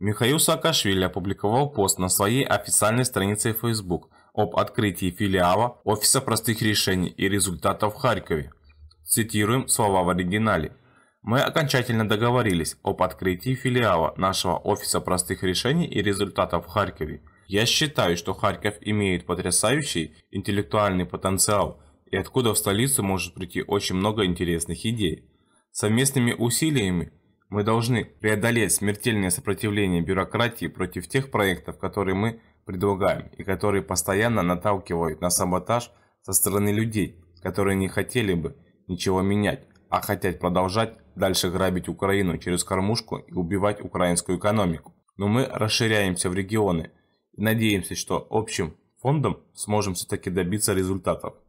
Михаил Саакашвили опубликовал пост на своей официальной странице Facebook об открытии филиала Офиса простых решений и результатов в Харькове. Цитируем слова в оригинале. Мы окончательно договорились об открытии филиала нашего Офиса простых решений и результатов в Харькове. Я считаю, что Харьков имеет потрясающий интеллектуальный потенциал и откуда в столицу может прийти очень много интересных идей. Совместными усилиями мы должны преодолеть смертельное сопротивление бюрократии против тех проектов, которые мы предлагаем, и которые постоянно наталкивают на саботаж со стороны людей, которые не хотели бы ничего менять, а хотят продолжать дальше грабить Украину через кормушку и убивать украинскую экономику. Но мы расширяемся в регионы и надеемся, что общим фондом сможем все-таки добиться результатов.